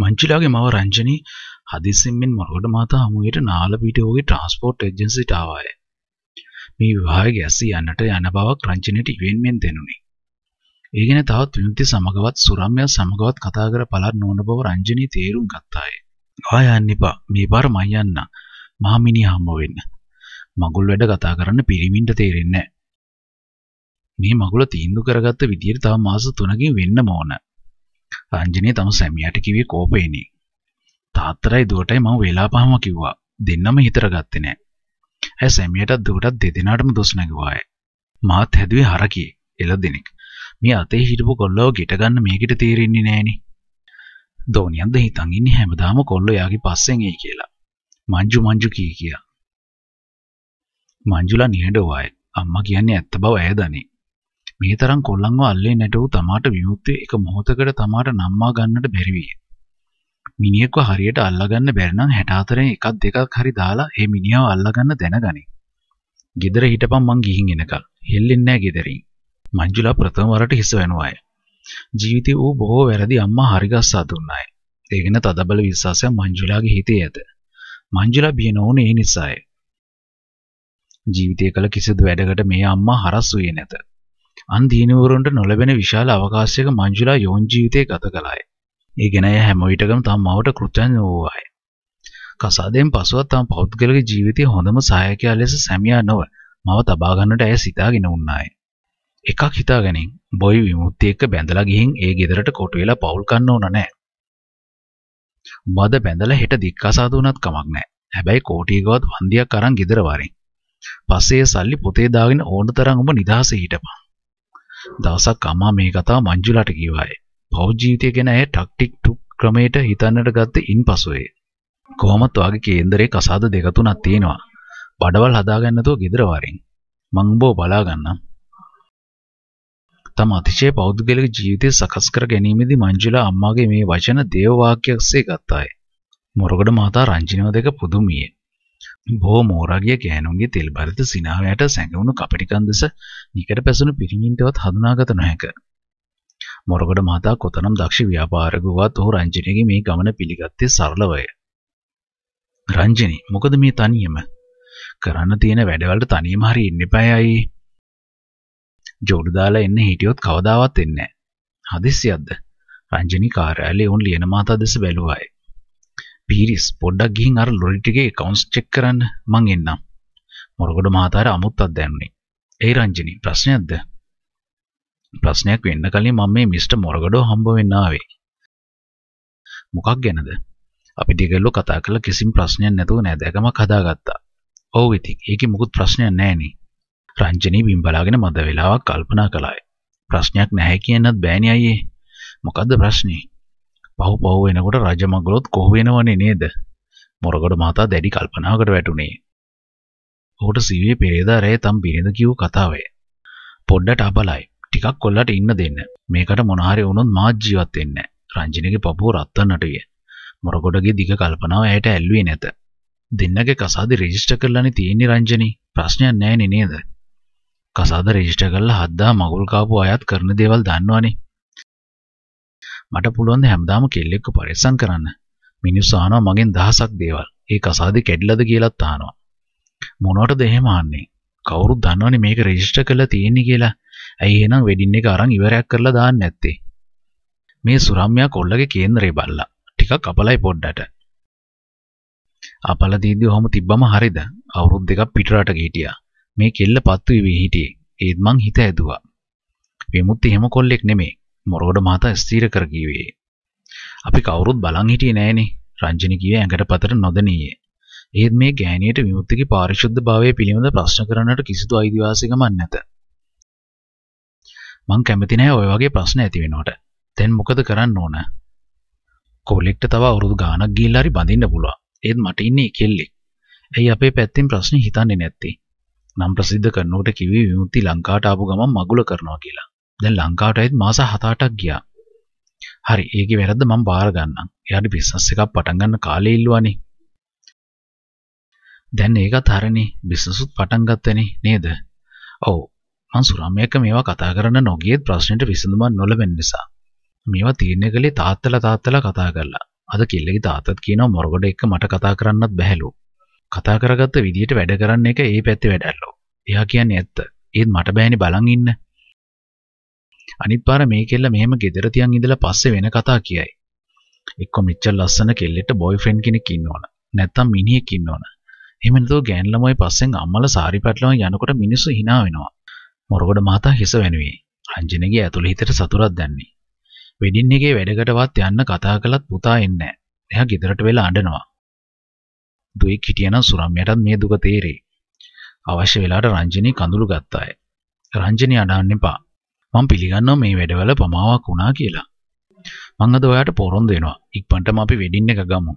මංචිලාගේ මව රංජනී හදිසියෙන් මෙන් මොරගොඩ මාතා හමුවේට නාලපීටියෝගේ ට්‍රාන්ස්පෝර්ට් ඒජන්සියට ආවාය. මේ විවාහය ගැසී යන්නට යන බවක් රංජනීට ඉවෙන්මෙන් දෙනුනි. ඒ ගැන තවත් විමුක්ති සමගවත් සුරම්‍ය සමගවත් කතා කර පළක් නොවන බව රංජනී තේරුම් ගත්තාය. ආ යන්න එපා. මේ පාර මං යන්න. මහමිනී හම්බ වෙන්න. මගුල් වැඩ කතා කරන්න පිරිමින්ට තේරෙන්නේ නැහැ. මේ මගුල තීන්දුව කරගත්ත විදියට තව මාස 3කින් වෙන්න ඕන. රංජනී තම සැමියාට කිව්වේ කෝපේනේ. තාත්තරයි දුවටයි මම වෙලා පහම කිව්වා. දෙන්නම හිතර ගත්තේ නෑ. ඇය සැමියාටත් දුවටත් දෙදෙනාටම දොස් නැගුවාය. මාත් හැදුවේ හරකේ එළ දෙනෙක්. මේ අතේ හිටපු කොල්ලව ගෙට ගන්න මේකට තේරෙන්නේ නෑනේ. දෝනියන්ද හිතන් ඉන්නේ හැමදාම කොල්ලෝ යාගේ පස්සෙන් එයි කියලා. මංජු මංජු කී කියා. මංජුලා නිහඬ වයයි. අම්මා කියන්නේ ඇත්ත බව ඇය දනී. මේ තරම් කොල්ලන්ව අල්ලේ නැටවූ තමාට විමුක්තිය එක මොහොතකට තමාට නම්මා ගන්නට බැරි විය. මිනිහෙක්ව හරියට අල්ලගන්න බැරි නම් 64න් එකක් දෙකක් හරි දාලා ඒ මිනිහව අල්ලගන්න දැනගනි. ගෙදර හිටපන් මං ගිහින් එනකල්. හෙල්ලෙන්නේ නැහැ ගෙදරින්. මංජුලා ප්‍රථම වරට හිස වෙනවාය. ජීවිතේ ඌ බොහෝ වැරදි අම්මා හරිගස්සා දුන්නාය. ඒ ගැන තදබල විශ්වාසයක් මංජුලාගේ හිතේ ඇත. මංජුලා බිය නොවුන ඒ නිසාය. ජීවිතය කළ කිසිදු වැඩකට මේ අම්මා හරස් වූයේ නැත. අන් දීනවරුන්ට නොලැබෙන විශාල අවකාශයක මංජුලා යෝන් ජීවිතය ගත කළාය. ඒ ගැන ඇය හැම විටකම තම මවට කෘතඥ වූවාය. කසාදයෙන් පසුවත් තම පෞද්ගලික ජීවිතයේ හොඳම සහායකයා ලෙස සැමියා නොව මව තබා ගන්නට ඇය සිතාගෙන උන්නාය. එකක් හිතාගනින් බොයි විමුක්තිය එක්ක බැඳලා ගිහින් ඒ ගෙදරට කොටු වෙලා පවුල් කන්න ඕන නැහැ. මද බැඳලා හෙට දික්කසාද වුණත් කමක් නැහැ. හැබැයි කෝටියකවත් වන්දියක් අරන් ගෙදර වරින්. පස්සේ සල්ලි පොතේ දාගෙන ඕන තරම් ඔබ නිදහසේ හිටපන්. දවසක් අම්මා මේ කතාව මංජුලාට කිව්වාය. පෞද්ගලික ජීවිතය ගැන ඇය ටක් ටික් ටුක් ක්‍රමයට හිතන්නට ගත්ත ඉන්පසුවේ. කොහොමත් වාගේ කේන්දරේ කසාද දෙක තුනක් තියෙනවා. බඩවල් හදාගන්න නැතුව ගෙදර වරින්. මං බෝ බලා ගන්නම්. තම අතිශය පෞද්ගලික ජීවිතය සකස් කර ගැනීමේදී මංජුලා අම්මාගේ මේ වචන දේව වාක්‍යයක්සේ ගත්තාය. මොරගොඩ මාතා රංජිනව දෙක පුදුමියේ. බොහෝ මෝරගිය කෑනුන්ගේ තෙල් බරිත සිනාවයට සැඟවුණු කපටිකන් දෙස නිකට පැසුණු පිරිමින්ටවත් හඳුනාගත නොහැක. මොරගොඩ මහතා කොතනම් දක්ෂ ව්‍යාපාරකුවත් ඔහු රංජනයගේ මේ ගමන පිළිගත්තේ සරලවය. රංජනි මොකද මේ තනියම කරන්න තියෙන වැඩවලට තනියම හරි ඉන්න එපායයි. ජෝඩු දාලා එන්න හිටියොත් කවදාවත් එන්නේ නැහැ. හදිස්සියක්ද? රංජනි කාර්යාලයේ උන් ලියන මාතා දෙස බැලුවායි. පිරිස් පොඩ්ඩක් ගිහින් අර ලොරි ටිකේ කවුන්ට්ස් චෙක් කරන්න මං එන්නම්. මොරගොඩ මහතාට අමුත්තක් දැනුනේ. "ඒ රංජනි ප්‍රශ්නයක්ද?" ප්‍රශ්නයක් වෙන්න කලින් මම මේ මිස්ටර් මොරගොඩව හම්බ වෙන්න ආවේ. මොකක් ගැනද? අපි දෙගොල්ලෝ කතා කරලා කිසිම ප්‍රශ්නයක් නැතුව නැදකමක් හදාගත්තා. "ඔව් ඉතින් ඒකේ මුකුත් ප්‍රශ්නයක් නැහෙනේ." රංජනි බිම් බලාගෙන මද වෙලාවක් කල්පනා කළාය. ප්‍රශ්නයක් නැහැ කියන්නත් බෑනේ අයියේ. මොකද්ද ප්‍රශ්නේ? පහු පහු වෙනකොට රජමගලොත් කොහු වෙනවනේ නේද? මොරගොඩ මහතා දැඩි කල්පනාවකට වැටුණේ. ඔහුට සිවියේ පෙරේදා රැය තම් බිරිඳ කිව් කතාවය. පොඩ්ඩට අබලයි. ටිකක් කොල්ලට ඉන්න දෙන්න. මේකට මොන හරි වුණොත් මාත් ජීවත් වෙන්නේ නැහැ. රංජිනේගේ පපුව රත්තරන්ට විය. මොරගොඩගේ දිග කල්පනාව ඇයට ඇල්ලුවේ නැත. දෙන්නගේ කසාද රෙජිස්ටර් කරලානේ තියෙන්නේ රංජනී. ප්‍රශ්නයක් නැහැ නේද? කසාද රෙජිස්ටර් කරලා හද්දා මගුල් කාපු අයත් කරන දේවල් දන්නවනේ. මට පුළුවන් ද හැමදාම කෙල්ලෙක්ව පරිස්සම් කරන්න. මිනිස්සු අහනවා මගෙන් දහසක් දේවල්. ඒ කසාදේ කැඩිලාද කියලාත් අහනවා. මොනවටද එහෙම අහන්නේ? කවුරුත් දන්නවනේ මේක රෙජිස්ටර් කරලා තියෙන්නේ කියලා. ඇයි එහෙනම් වෙඩින් එක අරන් ඉවරයක් කරලා දාන්න නැත්තේ? මේ සුරම්‍යා කොල්ලගේ කේන්දරේ බල්ලා. ටිකක් අපලයි පොඩ්ඩට. අපල දීදී ඔහම තිබ්බම හරිද? අවුරුදු දෙකක් පිටරට ගිහිටියා. මේ කෙල්ල පත්තු වෙවි හිටියේ. ඒත් මං හිත ඇදුවා. විමුත් එහෙම කොල්ලෙක් නෙමෙයි. මොරෝඩ මහතා ස්ථීර කර කීවේ. අපි කවුරුත් බලන් හිටියේ නෑනේ. රංජනි කිව්වේ ඇඟට පතර නොදෙනියේ. එහෙත් මේ ගෑණියට විමුක්තිගේ පාරිශුද්ධභාවය පිළිබඳ ප්‍රශ්න කරන්නට කිසිදු අයිතිවාසිකමක් නැත. මං කැමති නෑ ඔය වගේ ප්‍රශ්න ඇති වෙනවට. දැන් මොකද කරන්න ඕන? කොලෙක්ට තව අවුරුදු ගාණක් ගිහිල්ලා හරි බඳින්න පුළුවන්. ඒත් මට ඉන්නේ කෙල්ලෙක්. ඇයි අපේ පැත්තෙන් ප්‍රශ්නේ හිතන්නේ නැත්තේ? නම් ප්‍රසිද්ධ කරනකොට කිව්වේ විමුක්ති ලංකාවට ආපු ගමන් මගුල කරනවා කියලා. දැන් ලංකාවට ඇවිත් මාස 7-8ක් ගියා. හරි, ඒකේ වැරද්ද මම බාර ගන්නම්. එයාට බිස්නස් එකක් පටන් ගන්න කාලේ ඉල්ලුවානේ. දැන් ඒකත් හරනේ බිස්නස් උත් පටන් ගත්තනේ නේද? ඔව්. මං සුරම්යක මේවා කතා කරන්න නොගියෙත් ප්‍රශ්නෙට විසඳුමක් නොලැබෙන නිසා. මේවා තීරණය කළේ තාත්තලා තාත්තලා කතා කරලා. අද කිල්ලගේ තාත්තත් කියනවා මොරගොඩ එක්ක මට කතා කරන්නත් බැහැලු. කතා කරගත්ත විදියට වැඩ කරන්න එක ඒ පැත්තේ වැඩල්ලෝ. එයා කියන්නේ ඇත්ත. ඒත් මට බෑනේ බලන් ඉන්න. අනිත් පාර මේ කෙල්ල මෙහෙම gedera තියන් ඉඳලා පස්සේ වෙන කතා කියයි. එක්ක මෙච්චර ලස්සන කෙල්ලෙට බොයෆ්‍රෙන්ඩ් කෙනෙක් ඉන්න ඕන. නැත්තම් මිනිහෙක් ඉන්න ඕන. එහෙම නැතුව ගෑන් ළමයි පස්සෙන් අම්මලා සාරි පැටලවන් යනකොට මිනිස්සු hina වෙනවා. මොරගොඩ මහතා හිස වෙනුවේ. රංජනගේ ඇතුළේ හිතට සතුටක් දැන්නේ. වෙඩින් එකේ වැඩකටවත් යන්න කතා කළත් පුතා එන්නේ නැහැ. එයා ගෙදරට වෙලා අඬනවා. දුවෙක් හිටියනම් සුරම්යටත් මේ දුක තේරෙයි. අවශ්‍ය වෙලාවට රංජනී කඳුළු ගත්තාය. රංජනී අඬන්න එපා. මම පිළිගන්නවා මේ වැඩවල පමාවක් වුණා කියලා. මං අද ඔයාට පොරොන්දු වෙනවා. ඉක්මනටම අපි වෙඩින් එක ගමු.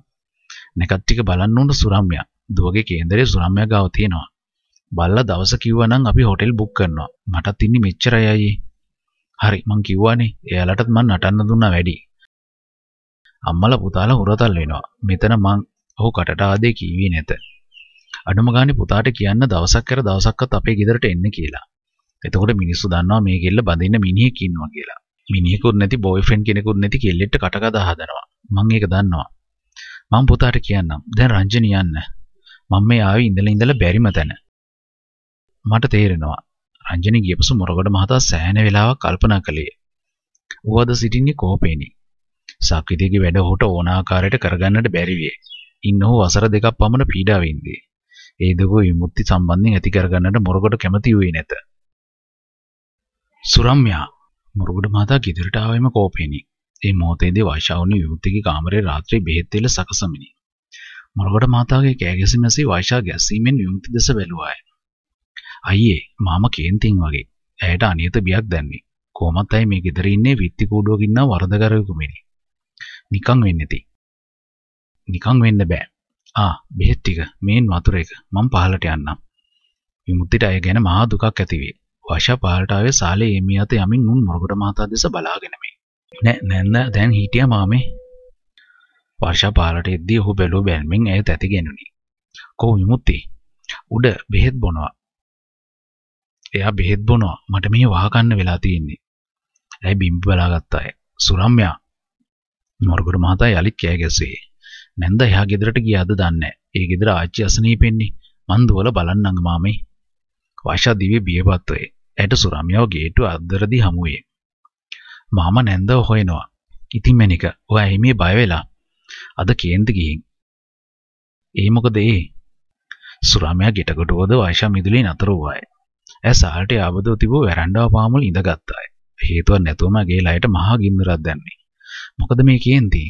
නැකත් ටික බලන්න උන සුරම්‍යා. දුවගේ කේන්දරේ සුරම්‍යා ගාව තියෙනවා. බල්ලා දවස කිව්වනම් අපි හොටෙල් බුක් කරනවා. මටත් ඉන්නේ මෙච්චරයි අයියේ. හරි මං කිව්වානේ. එයාලටත් මං නටන්න දුන්නා වැඩි. අම්මලා පුතාලා හොරතල් වෙනවා. මෙතන මං ඔහු කටට ආදේ කීවේ නැත. අඩුම ගානේ පුතාට කියන්න දවසක් කර දවසක්වත් අපේ ගෙදරට එන්න කියලා. එතකොට මිනිස්සු දන්නවා මේ කෙල්ල බඳින්න මිනිහෙක් ඉන්නවා කියලා. මිනිහෙකුත් නැති බොයෆ්‍රෙන්ඩ් කෙනෙකුත් නැති කෙල්ලෙක්ට කටකදා හදනවා. මම ඒක දන්නවා. මම පුතාට කියන්නම්. දැන් රංජනී යන්න. මම මේ ආවේ ඉඳලා ඉඳලා බැරිම තැන. මට තේරෙනවා. රංජනී ගියපසු මොරගොඩ මහතා සෑහෙන වෙලාවක් කල්පනා කළේ. ඌවද සිටින්නේ කෝපේනි. සක්විතියගේ වැඩ හොට ඕන ආකාරයට කරගන්නට බැරි විය. ඉන්න ඔහු වසර දෙකක් පමණ පීඩාවෙන් ඉඳී. ඒ දුක විමුක්ති සම්බන්ධයෙන් ඇති කරගන්නට මොරගොඩ කැමති වුණේ නැත. සුරම්යා මුරුගුඩ මහතා ගෙදරට ආවෙම කෝපෙනි. ඒ මොහොතේදී වෛශාවුනි විමුක්තිගේ කාමරේ රාත්‍රී බෙහෙත් දෙල සකසමිනි. මුරුගුඩ මහතාගේ කෑ ගැසීම ඇසී වෛශා ගැසීමෙන් විමුක්ති දෙස බැලුවාය. අයියේ මාම කේන්තින් වගේ. ඇයට අනියත බියක් දැන්නේ. කොහොමත් ඇයි මේ ගෙදර ඉන්නේ විත්ති කූඩුවක ඉන්න වරදගරයෙකු මෙනි. නිකන් වෙන්නේ නැති. නිකන් වෙන්න බෑ. ආ බෙහෙත් ටික මේන් වතුර එක මම පහලට යන්නම්. විමුක්තිට අය ගැන මහා දුකක් ඇති වේ. වශා පාරටාවේ සාලේ එමි අත යමින් උන් මොරගොඩ මහතා දෙස බලාගෙන මේ. නෑ නැන්ද දැන් හිටියා මාමේ. වර්ෂා පාරට එද්දී ඔහු බැලුව බැල්මෙන් ඇය තැති ගෙනුනි. කොහොම විමුක්ති? උඩ බෙහෙත් බොනවා. එයා බෙහෙත් බොනවා. මට මේ වහකන්න වෙලා තියෙන්නේ. ඇයි බිම්බ බලාගත්තා අය. සුරම්යා. මොරගොඩ මහතා යලි කෑ ගැසී. නැන්ද එහා ගෙදරට ගියාද දන්නේ ඒ ගෙදර ආච්චි අසනීපෙන්නේ. මන් දුවල බලන්නංග මාමේ. වර්ෂා දිවේ බියපත් වේ. ඇයට සුරමියෝ ගේට්ටු අද්දරදි හමුවේ. මාම නැන්දව හොයනවා. ඉතින් මෙනික ඔයා ඇයි මේ බය වෙලා? අද කේන්ද ගිහින්. ඒ මොකද ඒ? සුරමියා ගෙටකොටුවද වයිෂා මිදුලේ නතර වූවාය. ඇය සාල්ට ආබදව තිබූ වැරන්ඩාව පාමුල ඉඳගත්තාය. හේතුවක් නැතුවම ගේ ලයට මහා ගින්නරක් දැම්මේ. මොකද මේ කේන්ති?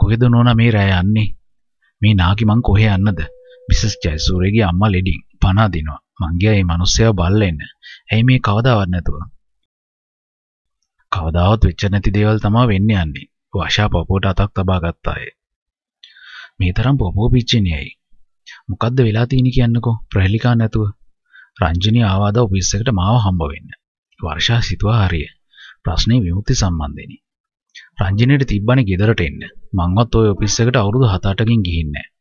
කොහෙද නෝනා මේ රැය යන්නේ? මේ නාකි මං කොහෙ යන්නද? මිසස් ජයසූරියගේ අම්මා ලෙඩින්. පණ අදිනවා. මංගියා මේ මිනිස්සයා බල්ලෙන්න. ඇයි මේ කවදාවත් නැතුව? කවදාවත් වෙච්ච නැති දේවල් තමයි වෙන්න යන්නේ. වෂා පොපෝට අතක් තබා ගත්තා ඒ. මේ තරම් පොපෝ පිච්චෙන්නේ ඇයි? මොකද්ද වෙලා තියෙන්නේ කියන්නකෝ ප්‍රහෙලිකා නැතුව. රංජනී ආවාද ඔෆිස් එකට මාව හම්බ වෙන්න. වර්ෂා සිතුවා හරිය. ප්‍රශ්නේ විමුක්ති සම්බන්ධෙනි. රංජනීට තිබ්බනේ ගෙදරට එන්න. මංවත් ওই ඔෆිස් එකට අවුරුදු 7-8කින් ගිහින් නැහැ.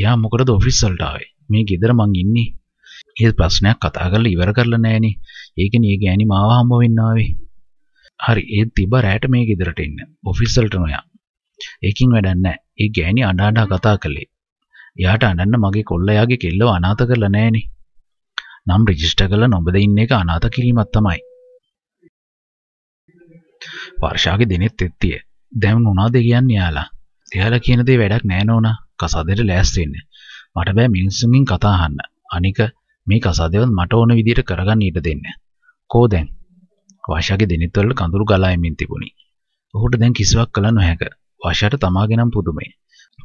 එයා මොකටද ඔෆිස් වලට ආවේ? මේ ගෙදර මං ඉන්නේ. ඒ ප්‍රශ්නයක් කතා කරලා ඉවර කරලා නෑනේ. ඒකනේ ඒ ගෑණි මාව හම්බ වෙන්න ආවේ. හරි, ඒ තිබ රැට මේ ගෙදරට එන්න. ඔෆිස් වලට නොයා. ඒකින් වැඩක් නෑ. ඒ ගෑණි අඬ අඬ කතා කළේ. එයාට අඬන්න මගේ කොල්ලයාගේ කෙල්ලව අනාථ කරලා නෑනේ. නම් රෙජිස්ටර් කරලා නොබද ඉන්න එක අනාථ කිරීමක් තමයි. වර්ෂාගේ දිනෙත් එත්තිය. දැන් මොනවද කියන්නේ යාලා? එයාලා කියන දේ වැඩක් නෑ නෝනා. කසාදෙට ලෑස්ති වෙන්න. මට බෑ මිනිස්සුන්ගෙන් කතා අහන්න. අනික මේ කසාදේවත් මට ඕන විදිහට කරගන්න ඉඩ දෙන්න. කෝ දැන්? වාෂාගේ දෙනිත් වලට කඳුළු ගලායමින් තිබුණි. ඔහුට දැන් කිසිවක් කළ නොහැක. වාෂාට තමාගෙනම් පුදුමයි.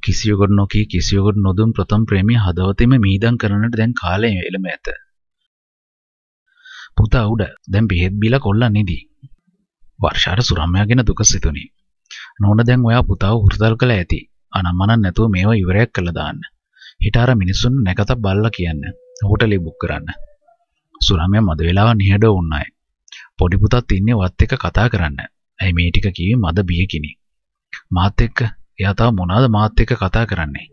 කිසියෙකුට නොකී කිසියෙකුට නොදුන් ප්‍රථම ප්‍රේමී හදවතෙම මීදම් කරන්නට දැන් කාලය එළඹ ඇත. පුතා උඩ දැන් බෙහෙත් බිලා කොල්ලා නිදි. වර්ෂාට සුරම්‍යා ගැන දුක සිතුණි. නෝන දැන් ඔයා පුතාව හුරතල් කළ ඇති. අනම්මනක් නැතුව මේවා ඉවරයක් කළා දාන්න. හිට අර මිනිසුන් නැකත බල්ලා කියන්න. හෝටලේ බුක් කරන්න. සුරාමයා මද වේලාව නිහඬ වුණාය. පොඩි පුතත් ඉන්නේ වත් එක කතා කරන්න. ඇයි මේ ටික කිව්වේ මද බියකිනි. මාත් එක්ක එයා තාම මොනවාද මාත් එක්ක කතා කරන්නේ?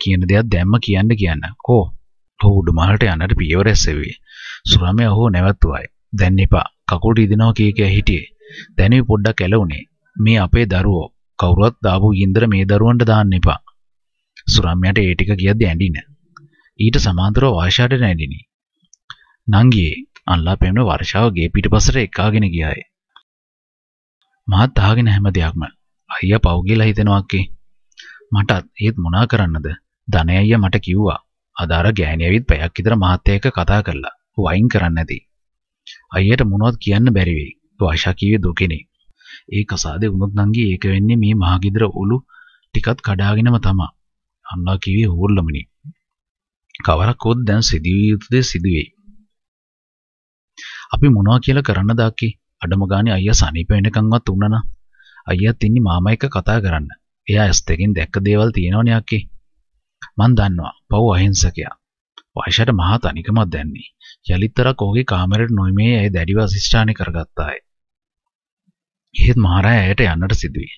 කියන දේක් දැම්ම කියන්න කියන්න. කෝ ඔහු උඩුමහලට යන්නට පියවර ඇස්සෙව්වේ. සුරාමයා ඔහු නැවතුවායි. දැන් එපා. කකුල් රිදෙනවා කිය කිය හිටියේ. දැනුයි පොඩ්ඩක් ඇලුනේ. මේ අපේ දරුවෝ කවුරුවත් දාපු ගින්දර මේ දරුවන්ට දාන්න එපා. සුරම්යාට ඒ ටික කියද්දි ඇඬින. ඊට සමාන්තරව වර්ෂාට නැඩිනි. නංගියේ අල්ලා පෙම්න වර්ෂාව ගේ පිටිපස්සට එකාගෙන ගියාය. මාත් අහගෙන හැම දෙයක්ම අයියා පව් කියලා හිතෙනවා කි. මටත් ඒත් මොනා කරන්නද? ධනේ අයියා මට කිව්වා. අදාර ගෑණියවිත් පැයක් විතර මාත් එක්ක කතා කරලා වයින් කරන්න ඇති. අයියට මොනවද කියන්න බැරි වෙයි. වර්ෂා කිව්වේ දුකිනේ. ඒ කසාදේ වුණොත් නංගි ඒක වෙන්නේ මේ මහගිදර ඔලු ටිකත් කඩාගෙනම තමා. අන්නා කිව්වේ හොල්ලමනි. කවරක් හොත් දැන් සිදුවිය යුතු දේ සිදුවේ. අපි මොනවා කියලා කරන්න දාකි අඩම ගානේ අයියා සනීප වෙනකන්වත් උනනා. අයියාත් ඉන්නේ මාමා එක්ක කතා කරන්න. එයා ඇස් දෙකෙන් දැක්ක දේවල් තියෙනවනේ අක්කේ. මන් දන්නවා. පව් අහිංසකයා. වයිෂට මහා තනිකමක් දැන්නේ. යලිත්තරක් ඔහුගේ කාමරයට නොයමේ ඇය දැඩිව අසිෂ්ඨානය කරගත්තාය. එහෙත් මහරෑ ඇයට යන්නට සිදුවිය.